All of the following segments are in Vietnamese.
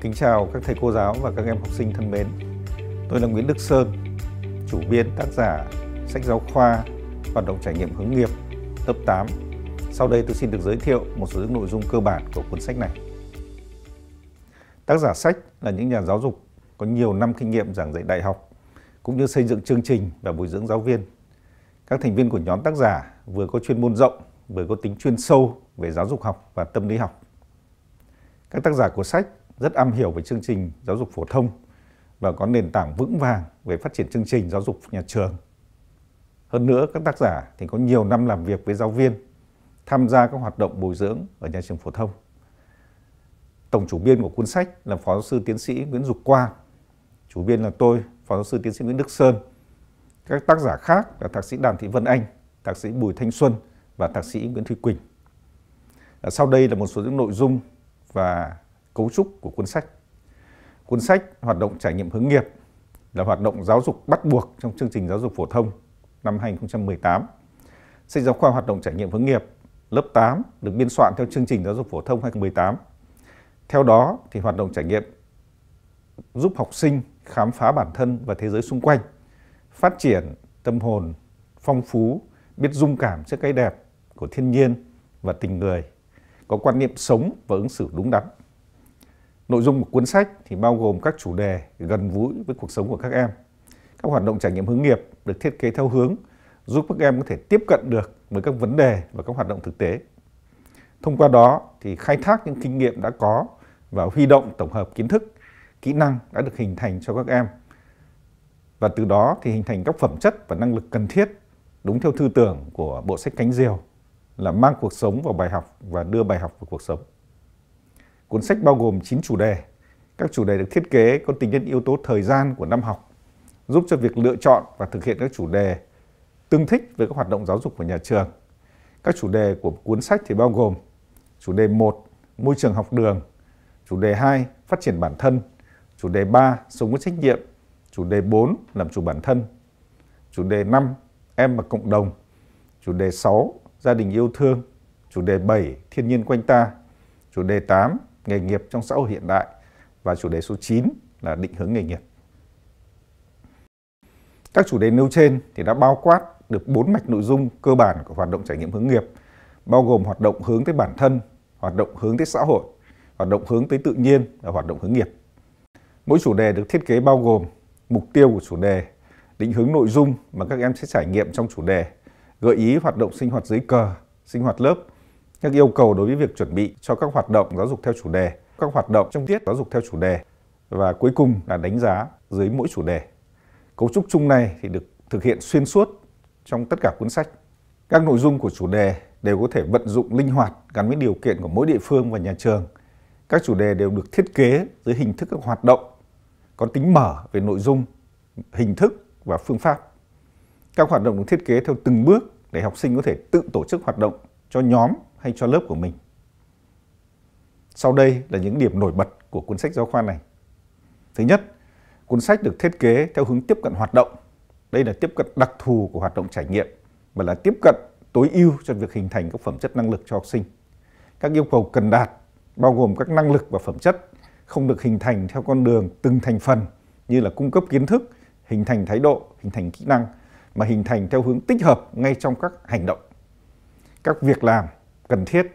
kính chào các thầy cô giáo và các em học sinh thân mến. Tôi là Nguyễn Đức Sơn, chủ biên tác giả sách giáo khoa hoạt động trải nghiệm hướng nghiệp lớp 8. Sau đây tôi xin được giới thiệu một số những nội dung cơ bản của cuốn sách này. Tác giả sách là những nhà giáo dục có nhiều năm kinh nghiệm giảng dạy đại học cũng như xây dựng chương trình và bồi dưỡng giáo viên. Các thành viên của nhóm tác giả vừa có chuyên môn rộng, vừa có tính chuyên sâu về giáo dục học và tâm lý học. Các tác giả của sách rất am hiểu về chương trình giáo dục phổ thông và có nền tảng vững vàng về phát triển chương trình giáo dục nhà trường. Hơn nữa, các tác giả thì có nhiều năm làm việc với giáo viên, tham gia các hoạt động bồi dưỡng ở nhà trường phổ thông. Tổng chủ biên của cuốn sách là Phó giáo sư tiến sĩ Nguyễn Dục Quang, chủ biên là tôi, Phó giáo sư tiến sĩ Nguyễn Đức Sơn. Các tác giả khác là thạc sĩ Đàm Thị Vân Anh, thạc sĩ Bùi Thanh Xuân và thạc sĩ Nguyễn Thúy Quỳnh. Sau đây là một số những nội dung và cấu trúc của cuốn sách. Cuốn sách hoạt động trải nghiệm hướng nghiệp là hoạt động giáo dục bắt buộc trong chương trình giáo dục phổ thông năm 2018. Sách giáo khoa hoạt động trải nghiệm hướng nghiệp lớp 8 được biên soạn theo chương trình giáo dục phổ thông 2018. Theo đó thì hoạt động trải nghiệm giúp học sinh khám phá bản thân và thế giới xung quanh, phát triển tâm hồn phong phú, biết dung cảm trước cái đẹp của thiên nhiên và tình người, có quan niệm sống và ứng xử đúng đắn. Nội dung của cuốn sách thì bao gồm các chủ đề gần gũi với cuộc sống của các em. Các hoạt động trải nghiệm hướng nghiệp được thiết kế theo hướng giúp các em có thể tiếp cận được với các vấn đề và các hoạt động thực tế. Thông qua đó thì khai thác những kinh nghiệm đã có và huy động tổng hợp kiến thức, kỹ năng đã được hình thành cho các em. Và từ đó thì hình thành các phẩm chất và năng lực cần thiết đúng theo tư tưởng của bộ sách Cánh Diều là mang cuộc sống vào bài học và đưa bài học vào cuộc sống. Cuốn sách bao gồm 9 chủ đề. Các chủ đề được thiết kế có tính nhân yếu tố thời gian của năm học, giúp cho việc lựa chọn và thực hiện các chủ đề tương thích với các hoạt động giáo dục của nhà trường. Các chủ đề của cuốn sách thì bao gồm chủ đề 1 môi trường học đường, chủ đề 2 phát triển bản thân, chủ đề 3 sống với trách nhiệm, chủ đề 4 làm chủ bản thân, chủ đề 5 em và cộng đồng, chủ đề 6 gia đình yêu thương, chủ đề 7 thiên nhiên quanh ta, chủ đề 8 nghề nghiệp trong xã hội hiện đại và chủ đề số 9 là định hướng nghề nghiệp. Các chủ đề nêu trên thì đã bao quát được bốn mạch nội dung cơ bản của hoạt động trải nghiệm hướng nghiệp, bao gồm hoạt động hướng tới bản thân, hoạt động hướng tới xã hội, hoạt động hướng tới tự nhiên và hoạt động hướng nghiệp. Mỗi chủ đề được thiết kế bao gồm mục tiêu của chủ đề, định hướng nội dung mà các em sẽ trải nghiệm trong chủ đề, gợi ý hoạt động sinh hoạt dưới cờ, sinh hoạt lớp các yêu cầu đối với việc chuẩn bị cho các hoạt động giáo dục theo chủ đề, các hoạt động trong tiết giáo dục theo chủ đề và cuối cùng là đánh giá dưới mỗi chủ đề. Cấu trúc chung này thì được thực hiện xuyên suốt trong tất cả cuốn sách. Các nội dung của chủ đề đều có thể vận dụng linh hoạt gắn với điều kiện của mỗi địa phương và nhà trường. Các chủ đề đều được thiết kế dưới hình thức các hoạt động có tính mở về nội dung, hình thức và phương pháp. Các hoạt động được thiết kế theo từng bước để học sinh có thể tự tổ chức hoạt động cho nhóm hay cho lớp của mình. Sau đây là những điểm nổi bật của cuốn sách giáo khoa này. Thứ nhất, cuốn sách được thiết kế theo hướng tiếp cận hoạt động. Đây là tiếp cận đặc thù của hoạt động trải nghiệm và là tiếp cận tối ưu cho việc hình thành các phẩm chất năng lực cho học sinh. Các yêu cầu cần đạt bao gồm các năng lực và phẩm chất không được hình thành theo con đường từng thành phần như là cung cấp kiến thức, hình thành thái độ, hình thành kỹ năng mà hình thành theo hướng tích hợp ngay trong các hành động. Các việc làm cần thiết.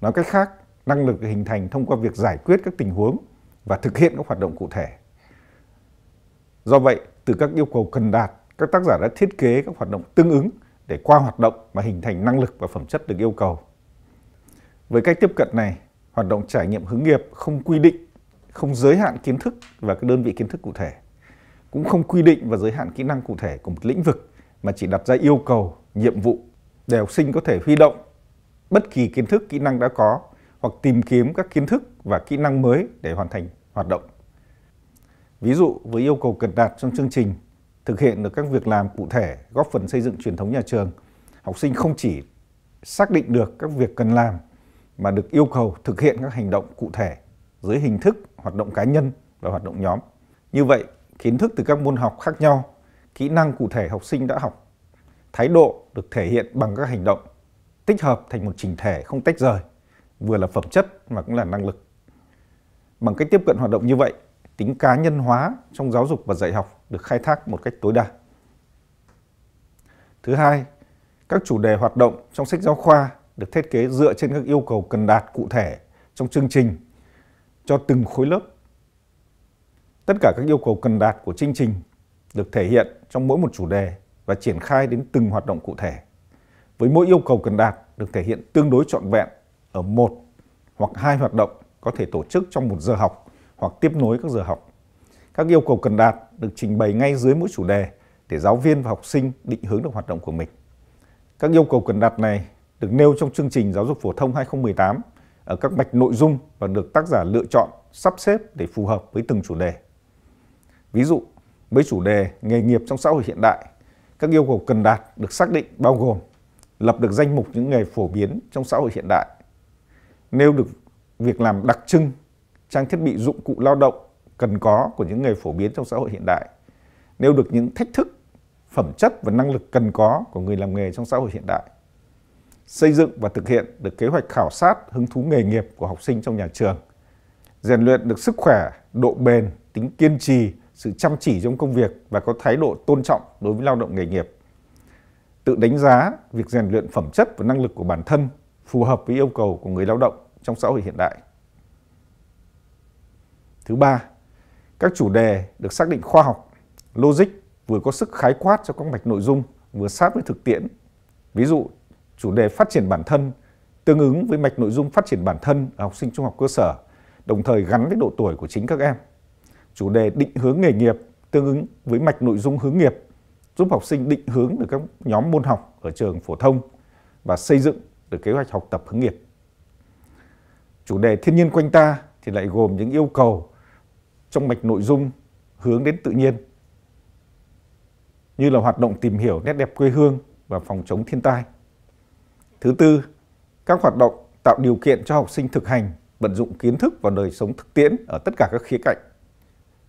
Nói cách khác, năng lực hình thành thông qua việc giải quyết các tình huống và thực hiện các hoạt động cụ thể. Do vậy, từ các yêu cầu cần đạt, các tác giả đã thiết kế các hoạt động tương ứng để qua hoạt động mà hình thành năng lực và phẩm chất được yêu cầu. Với cách tiếp cận này, hoạt động trải nghiệm hướng nghiệp không quy định, không giới hạn kiến thức và các đơn vị kiến thức cụ thể, cũng không quy định và giới hạn kỹ năng cụ thể của một lĩnh vực mà chỉ đặt ra yêu cầu, nhiệm vụ để học sinh có thể huy động bất kỳ kiến thức, kỹ năng đã có hoặc tìm kiếm các kiến thức và kỹ năng mới để hoàn thành hoạt động. Ví dụ với yêu cầu cần đạt trong chương trình, thực hiện được các việc làm cụ thể góp phần xây dựng truyền thống nhà trường, học sinh không chỉ xác định được các việc cần làm mà được yêu cầu thực hiện các hành động cụ thể dưới hình thức hoạt động cá nhân và hoạt động nhóm. Như vậy, kiến thức từ các môn học khác nhau, kỹ năng cụ thể học sinh đã học, thái độ được thể hiện bằng các hành động tích hợp thành một chỉnh thể không tách rời, vừa là phẩm chất mà cũng là năng lực. Bằng cách tiếp cận hoạt động như vậy, tính cá nhân hóa trong giáo dục và dạy học được khai thác một cách tối đa. Thứ hai, các chủ đề hoạt động trong sách giáo khoa được thiết kế dựa trên các yêu cầu cần đạt cụ thể trong chương trình cho từng khối lớp. Tất cả các yêu cầu cần đạt của chương trình được thể hiện trong mỗi một chủ đề và triển khai đến từng hoạt động cụ thể với mỗi yêu cầu cần đạt được thể hiện tương đối trọn vẹn ở một hoặc hai hoạt động có thể tổ chức trong một giờ học hoặc tiếp nối các giờ học. Các yêu cầu cần đạt được trình bày ngay dưới mỗi chủ đề để giáo viên và học sinh định hướng được hoạt động của mình. Các yêu cầu cần đạt này được nêu trong chương trình giáo dục phổ thông 2018 ở các mạch nội dung và được tác giả lựa chọn, sắp xếp để phù hợp với từng chủ đề. Ví dụ, với chủ đề nghề nghiệp trong xã hội hiện đại, các yêu cầu cần đạt được xác định bao gồm lập được danh mục những nghề phổ biến trong xã hội hiện đại, nêu được việc làm đặc trưng, trang thiết bị dụng cụ lao động cần có của những nghề phổ biến trong xã hội hiện đại, nêu được những thách thức, phẩm chất và năng lực cần có của người làm nghề trong xã hội hiện đại, xây dựng và thực hiện được kế hoạch khảo sát hứng thú nghề nghiệp của học sinh trong nhà trường, rèn luyện được sức khỏe, độ bền, tính kiên trì, sự chăm chỉ trong công việc và có thái độ tôn trọng đối với lao động nghề nghiệp tự đánh giá việc rèn luyện phẩm chất và năng lực của bản thân phù hợp với yêu cầu của người lao động trong xã hội hiện đại. Thứ ba, các chủ đề được xác định khoa học, logic vừa có sức khái quát cho các mạch nội dung, vừa sát với thực tiễn. Ví dụ, chủ đề phát triển bản thân tương ứng với mạch nội dung phát triển bản thân ở học sinh trung học cơ sở, đồng thời gắn với độ tuổi của chính các em. Chủ đề định hướng nghề nghiệp tương ứng với mạch nội dung hướng nghiệp giúp học sinh định hướng được các nhóm môn học ở trường phổ thông và xây dựng được kế hoạch học tập hướng nghiệp. Chủ đề thiên nhiên quanh ta thì lại gồm những yêu cầu trong mạch nội dung hướng đến tự nhiên như là hoạt động tìm hiểu nét đẹp quê hương và phòng chống thiên tai. Thứ tư, các hoạt động tạo điều kiện cho học sinh thực hành, vận dụng kiến thức vào đời sống thực tiễn ở tất cả các khía cạnh,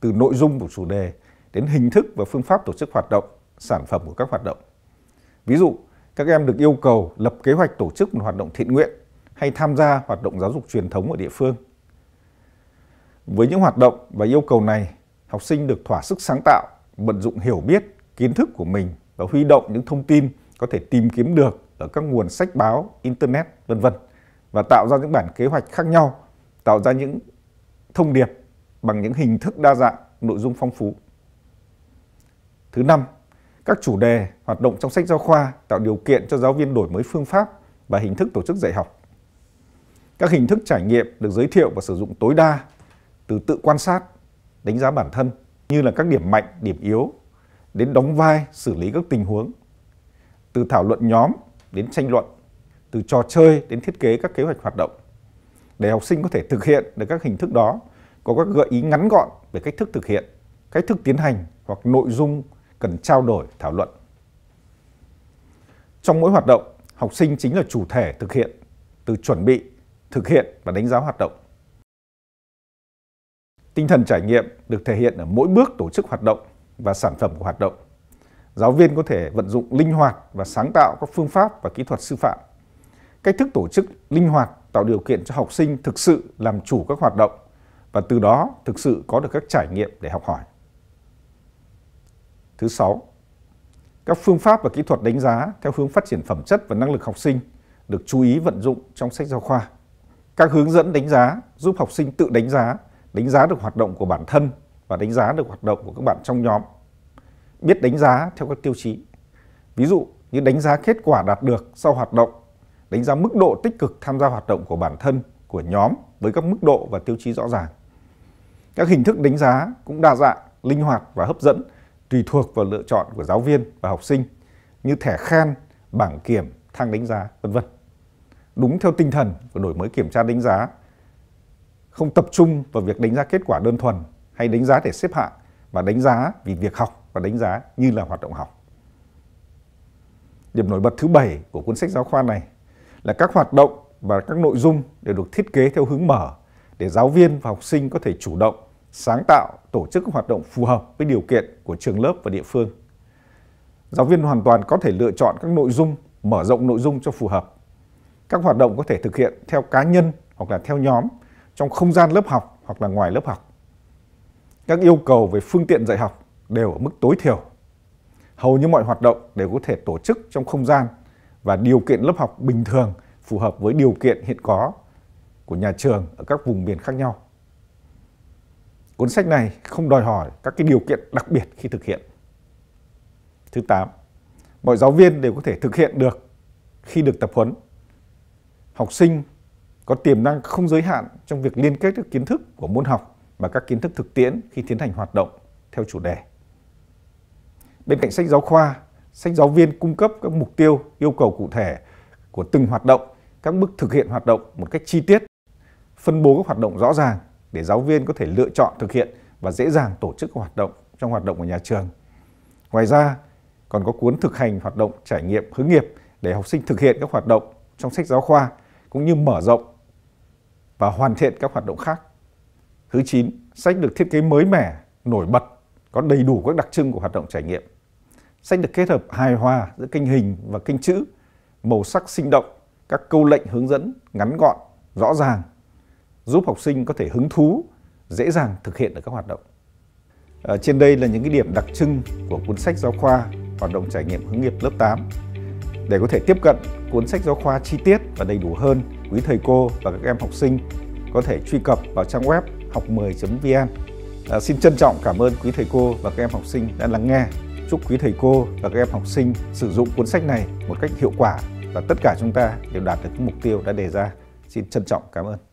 từ nội dung của chủ đề đến hình thức và phương pháp tổ chức hoạt động sản phẩm của các hoạt động. Ví dụ, các em được yêu cầu lập kế hoạch tổ chức một hoạt động thiện nguyện hay tham gia hoạt động giáo dục truyền thống ở địa phương. Với những hoạt động và yêu cầu này, học sinh được thỏa sức sáng tạo, vận dụng hiểu biết, kiến thức của mình và huy động những thông tin có thể tìm kiếm được ở các nguồn sách báo, internet, vân vân và tạo ra những bản kế hoạch khác nhau, tạo ra những thông điệp bằng những hình thức đa dạng, nội dung phong phú. Thứ năm, các chủ đề hoạt động trong sách giáo khoa tạo điều kiện cho giáo viên đổi mới phương pháp và hình thức tổ chức dạy học. Các hình thức trải nghiệm được giới thiệu và sử dụng tối đa từ tự quan sát, đánh giá bản thân như là các điểm mạnh, điểm yếu đến đóng vai, xử lý các tình huống. Từ thảo luận nhóm đến tranh luận, từ trò chơi đến thiết kế các kế hoạch hoạt động. Để học sinh có thể thực hiện được các hình thức đó, có các gợi ý ngắn gọn về cách thức thực hiện, cách thức tiến hành hoặc nội dung cần trao đổi, thảo luận. Trong mỗi hoạt động, học sinh chính là chủ thể thực hiện, từ chuẩn bị, thực hiện và đánh giá hoạt động. Tinh thần trải nghiệm được thể hiện ở mỗi bước tổ chức hoạt động và sản phẩm của hoạt động. Giáo viên có thể vận dụng linh hoạt và sáng tạo các phương pháp và kỹ thuật sư phạm. Cách thức tổ chức linh hoạt tạo điều kiện cho học sinh thực sự làm chủ các hoạt động và từ đó thực sự có được các trải nghiệm để học hỏi. Thứ sáu, các phương pháp và kỹ thuật đánh giá theo hướng phát triển phẩm chất và năng lực học sinh được chú ý vận dụng trong sách giáo khoa. Các hướng dẫn đánh giá giúp học sinh tự đánh giá, đánh giá được hoạt động của bản thân và đánh giá được hoạt động của các bạn trong nhóm. Biết đánh giá theo các tiêu chí. Ví dụ như đánh giá kết quả đạt được sau hoạt động, đánh giá mức độ tích cực tham gia hoạt động của bản thân, của nhóm với các mức độ và tiêu chí rõ ràng. Các hình thức đánh giá cũng đa dạng, linh hoạt và hấp dẫn tùy thuộc vào lựa chọn của giáo viên và học sinh như thẻ khen, bảng kiểm, thang đánh giá, vân vân. Đúng theo tinh thần của đổi mới kiểm tra đánh giá, không tập trung vào việc đánh giá kết quả đơn thuần hay đánh giá để xếp hạng mà đánh giá vì việc học và đánh giá như là hoạt động học. Điểm nổi bật thứ bảy của cuốn sách giáo khoa này là các hoạt động và các nội dung đều được thiết kế theo hướng mở để giáo viên và học sinh có thể chủ động sáng tạo, tổ chức các hoạt động phù hợp với điều kiện của trường lớp và địa phương. Giáo viên hoàn toàn có thể lựa chọn các nội dung, mở rộng nội dung cho phù hợp. Các hoạt động có thể thực hiện theo cá nhân hoặc là theo nhóm, trong không gian lớp học hoặc là ngoài lớp học. Các yêu cầu về phương tiện dạy học đều ở mức tối thiểu. Hầu như mọi hoạt động đều có thể tổ chức trong không gian và điều kiện lớp học bình thường phù hợp với điều kiện hiện có của nhà trường ở các vùng miền khác nhau. Cuốn sách này không đòi hỏi các cái điều kiện đặc biệt khi thực hiện. Thứ 8. Mọi giáo viên đều có thể thực hiện được khi được tập huấn. Học sinh có tiềm năng không giới hạn trong việc liên kết các kiến thức của môn học và các kiến thức thực tiễn khi tiến hành hoạt động theo chủ đề. Bên cạnh sách giáo khoa, sách giáo viên cung cấp các mục tiêu, yêu cầu cụ thể của từng hoạt động, các bước thực hiện hoạt động một cách chi tiết, phân bố các hoạt động rõ ràng để giáo viên có thể lựa chọn thực hiện và dễ dàng tổ chức hoạt động trong hoạt động của nhà trường. Ngoài ra, còn có cuốn thực hành hoạt động trải nghiệm hướng nghiệp để học sinh thực hiện các hoạt động trong sách giáo khoa cũng như mở rộng và hoàn thiện các hoạt động khác. Thứ 9, sách được thiết kế mới mẻ, nổi bật, có đầy đủ các đặc trưng của hoạt động trải nghiệm. Sách được kết hợp hài hòa giữa kênh hình và kênh chữ, màu sắc sinh động, các câu lệnh hướng dẫn ngắn gọn, rõ ràng giúp học sinh có thể hứng thú, dễ dàng thực hiện được các hoạt động. À, trên đây là những cái điểm đặc trưng của cuốn sách giáo khoa hoạt động trải nghiệm hướng nghiệp lớp 8. Để có thể tiếp cận cuốn sách giáo khoa chi tiết và đầy đủ hơn, quý thầy cô và các em học sinh có thể truy cập vào trang web học10.vn. À, ờ, xin trân trọng cảm ơn quý thầy cô và các em học sinh đã lắng nghe. Chúc quý thầy cô và các em học sinh sử dụng cuốn sách này một cách hiệu quả và tất cả chúng ta đều đạt được mục tiêu đã đề ra. Xin trân trọng cảm ơn.